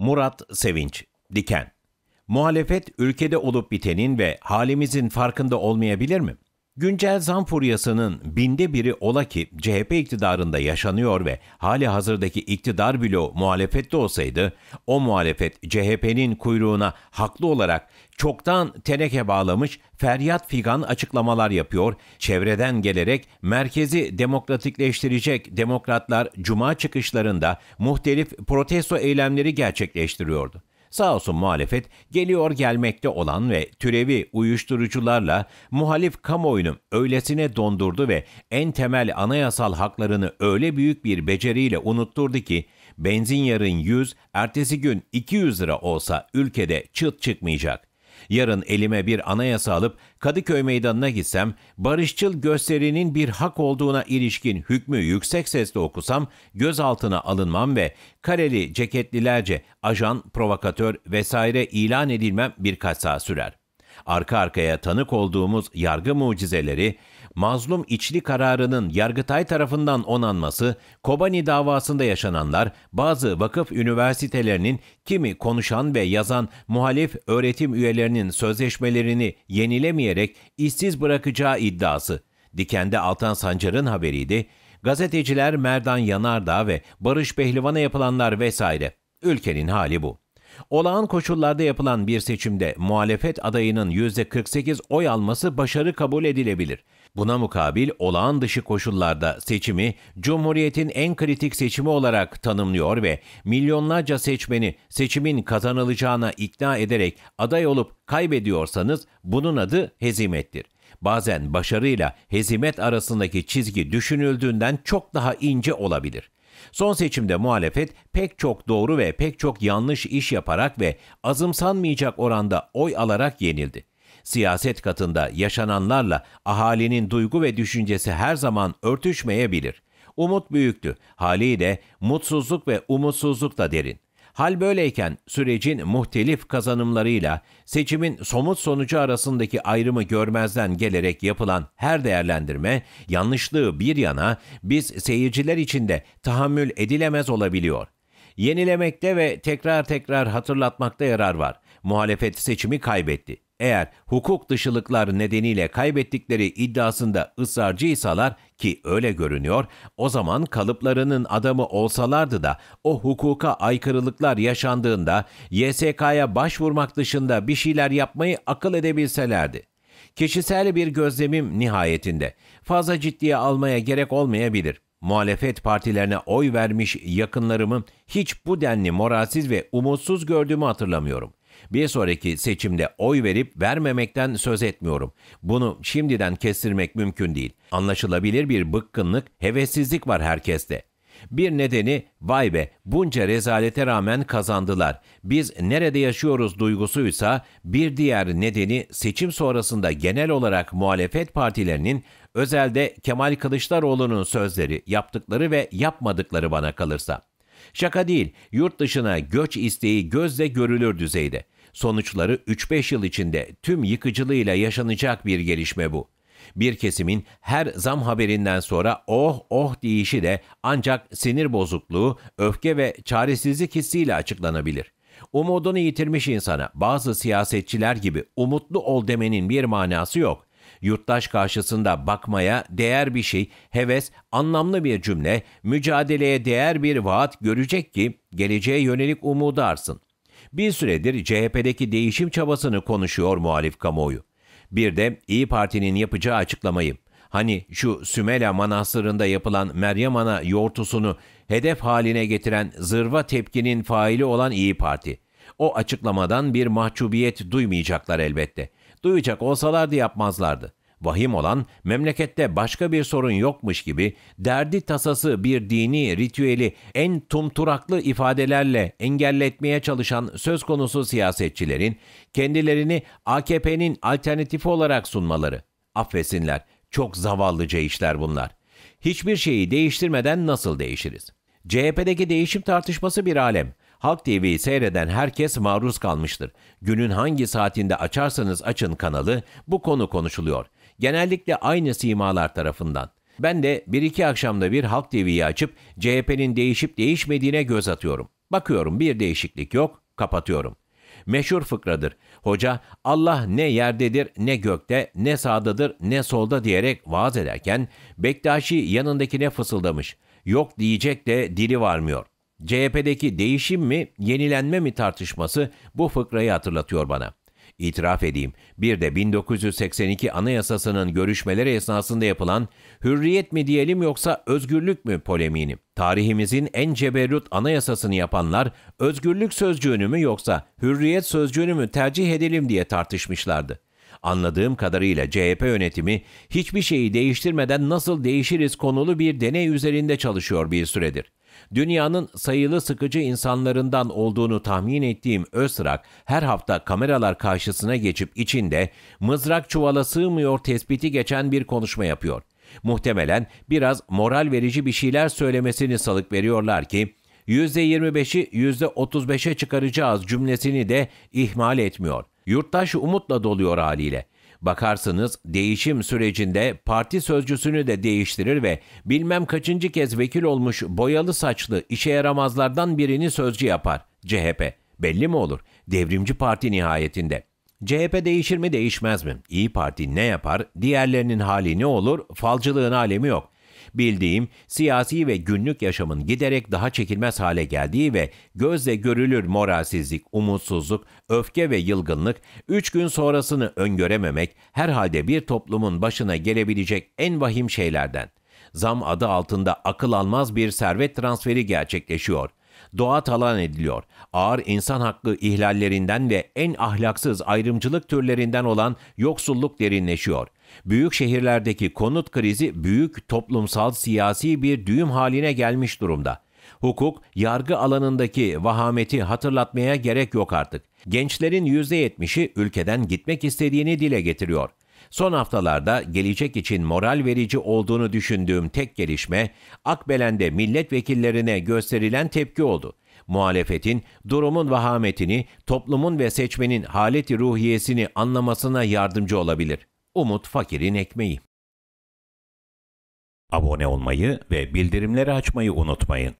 Murat Sevinç, Diken Muhalefet ülkede olup bitenin ve halimizin farkında olmayabilir mi? Güncel zam furyasının binde biri ola ki CHP iktidarında yaşanıyor ve hali hazırdaki iktidar bloğu muhalefette olsaydı, o muhalefet CHP'nin kuyruğuna haklı olarak çoktan teneke bağlamış feryat figan açıklamalar yapıyor, çevreden gelerek merkezi demokratikleştirecek demokratlar cuma çıkışlarında muhtelif protesto eylemleri gerçekleştiriyordu. Sağ olsun muhalefet geliyor gelmekte olan ve türevi uyuşturucularla muhalif kamuoyunu öylesine dondurdu ve en temel anayasal haklarını öyle büyük bir beceriyle unutturdu ki benzin yarın 100, ertesi gün 200 lira olsa ülkede çıt çıkmayacak. Yarın elime bir anayasa alıp Kadıköy Meydanı'na gitsem, barışçıl gösterinin bir hak olduğuna ilişkin hükmü yüksek sesle okusam, gözaltına alınmam ve kareli ceketlilerce ajan, provokatör vesaire ilan edilmem birkaç saat sürer arka arkaya tanık olduğumuz yargı mucizeleri, mazlum içli kararının Yargıtay tarafından onanması, Kobani davasında yaşananlar, bazı vakıf üniversitelerinin kimi konuşan ve yazan muhalif öğretim üyelerinin sözleşmelerini yenilemeyerek işsiz bırakacağı iddiası. Dikende Altan Sancar'ın haberiydi. Gazeteciler Merdan Yanardağ ve Barış Pehlivan'a yapılanlar vesaire. Ülkenin hali bu. Olağan koşullarda yapılan bir seçimde muhalefet adayının %48 oy alması başarı kabul edilebilir. Buna mukabil olağan dışı koşullarda seçimi Cumhuriyet'in en kritik seçimi olarak tanımlıyor ve milyonlarca seçmeni seçimin kazanılacağına ikna ederek aday olup kaybediyorsanız bunun adı hezimettir. Bazen başarıyla hezimet arasındaki çizgi düşünüldüğünden çok daha ince olabilir. Son seçimde muhalefet pek çok doğru ve pek çok yanlış iş yaparak ve azımsanmayacak oranda oy alarak yenildi. Siyaset katında yaşananlarla ahalinin duygu ve düşüncesi her zaman örtüşmeyebilir. Umut büyüktü, haliyle mutsuzluk ve umutsuzluk da derin. Hal böyleyken sürecin muhtelif kazanımlarıyla seçimin somut sonucu arasındaki ayrımı görmezden gelerek yapılan her değerlendirme yanlışlığı bir yana biz seyirciler için de tahammül edilemez olabiliyor. Yenilemekte ve tekrar tekrar hatırlatmakta yarar var. Muhalefet seçimi kaybetti eğer hukuk dışılıklar nedeniyle kaybettikleri iddiasında ısrarcıysalar ki öyle görünüyor, o zaman kalıplarının adamı olsalardı da o hukuka aykırılıklar yaşandığında YSK'ya başvurmak dışında bir şeyler yapmayı akıl edebilselerdi. Kişisel bir gözlemim nihayetinde. Fazla ciddiye almaya gerek olmayabilir.'' muhalefet partilerine oy vermiş yakınlarımı hiç bu denli moralsiz ve umutsuz gördüğümü hatırlamıyorum. Bir sonraki seçimde oy verip vermemekten söz etmiyorum. Bunu şimdiden kestirmek mümkün değil. Anlaşılabilir bir bıkkınlık, hevessizlik var herkeste. Bir nedeni vay be bunca rezalete rağmen kazandılar. Biz nerede yaşıyoruz duygusuysa bir diğer nedeni seçim sonrasında genel olarak muhalefet partilerinin özelde Kemal Kılıçdaroğlu'nun sözleri, yaptıkları ve yapmadıkları bana kalırsa. Şaka değil, yurt dışına göç isteği gözle görülür düzeyde. Sonuçları 3-5 yıl içinde tüm yıkıcılığıyla yaşanacak bir gelişme bu. Bir kesimin her zam haberinden sonra oh oh deyişi de ancak sinir bozukluğu, öfke ve çaresizlik hissiyle açıklanabilir. Umudunu yitirmiş insana bazı siyasetçiler gibi umutlu ol demenin bir manası yok. Yurttaş karşısında bakmaya değer bir şey, heves, anlamlı bir cümle, mücadeleye değer bir vaat görecek ki geleceğe yönelik umudu arsın. Bir süredir CHP'deki değişim çabasını konuşuyor muhalif kamuoyu. Bir de İyi Parti'nin yapacağı açıklamayı. Hani şu Sümela Manastırı'nda yapılan Meryem Ana yortusunu hedef haline getiren zırva tepkinin faili olan İyi Parti. O açıklamadan bir mahcubiyet duymayacaklar elbette. Duyacak olsalardı yapmazlardı. Vahim olan memlekette başka bir sorun yokmuş gibi derdi tasası bir dini ritüeli en tumturaklı ifadelerle engelletmeye çalışan söz konusu siyasetçilerin kendilerini AKP'nin alternatifi olarak sunmaları. Affetsinler çok zavallıca işler bunlar. Hiçbir şeyi değiştirmeden nasıl değişiriz? CHP'deki değişim tartışması bir alem. Halk TV'yi seyreden herkes maruz kalmıştır. Günün hangi saatinde açarsanız açın kanalı bu konu konuşuluyor. Genellikle aynı simalar tarafından. Ben de bir iki akşamda bir Halk TV'yi açıp CHP'nin değişip değişmediğine göz atıyorum. Bakıyorum bir değişiklik yok, kapatıyorum. Meşhur fıkradır. Hoca Allah ne yerdedir ne gökte ne sağdadır ne solda diyerek vaaz ederken Bektaşi yanındakine fısıldamış. Yok diyecek de dili varmıyor. CHP'deki değişim mi, yenilenme mi tartışması bu fıkrayı hatırlatıyor bana. İtiraf edeyim, bir de 1982 Anayasası'nın görüşmeleri esnasında yapılan hürriyet mi diyelim yoksa özgürlük mü polemiğini, tarihimizin en ceberrut anayasasını yapanlar özgürlük sözcüğünü mü yoksa hürriyet sözcüğünü mü tercih edelim diye tartışmışlardı. Anladığım kadarıyla CHP yönetimi hiçbir şeyi değiştirmeden nasıl değişiriz konulu bir deney üzerinde çalışıyor bir süredir. Dünyanın sayılı sıkıcı insanlarından olduğunu tahmin ettiğim Özrak her hafta kameralar karşısına geçip içinde mızrak çuvala sığmıyor tespiti geçen bir konuşma yapıyor. Muhtemelen biraz moral verici bir şeyler söylemesini salık veriyorlar ki %25'i %35'e çıkaracağız cümlesini de ihmal etmiyor. Yurttaş umutla doluyor haliyle. Bakarsınız değişim sürecinde parti sözcüsünü de değiştirir ve bilmem kaçıncı kez vekil olmuş boyalı saçlı işe yaramazlardan birini sözcü yapar. CHP. Belli mi olur? Devrimci parti nihayetinde. CHP değişir mi değişmez mi? İyi Parti ne yapar? Diğerlerinin hali ne olur? Falcılığın alemi yok. Bildiğim siyasi ve günlük yaşamın giderek daha çekilmez hale geldiği ve gözle görülür moralsizlik, umutsuzluk, öfke ve yılgınlık, üç gün sonrasını öngörememek herhalde bir toplumun başına gelebilecek en vahim şeylerden. Zam adı altında akıl almaz bir servet transferi gerçekleşiyor. Doğa talan ediliyor. Ağır insan hakkı ihlallerinden ve en ahlaksız ayrımcılık türlerinden olan yoksulluk derinleşiyor. Büyük şehirlerdeki konut krizi büyük toplumsal siyasi bir düğüm haline gelmiş durumda. Hukuk, yargı alanındaki vahameti hatırlatmaya gerek yok artık. Gençlerin %70'i ülkeden gitmek istediğini dile getiriyor. Son haftalarda gelecek için moral verici olduğunu düşündüğüm tek gelişme Akbelen'de milletvekillerine gösterilen tepki oldu. Muhalefetin durumun vahametini, toplumun ve seçmenin haleti ruhiyesini anlamasına yardımcı olabilir. Umut fakirin ekmeği. Abone olmayı ve bildirimleri açmayı unutmayın.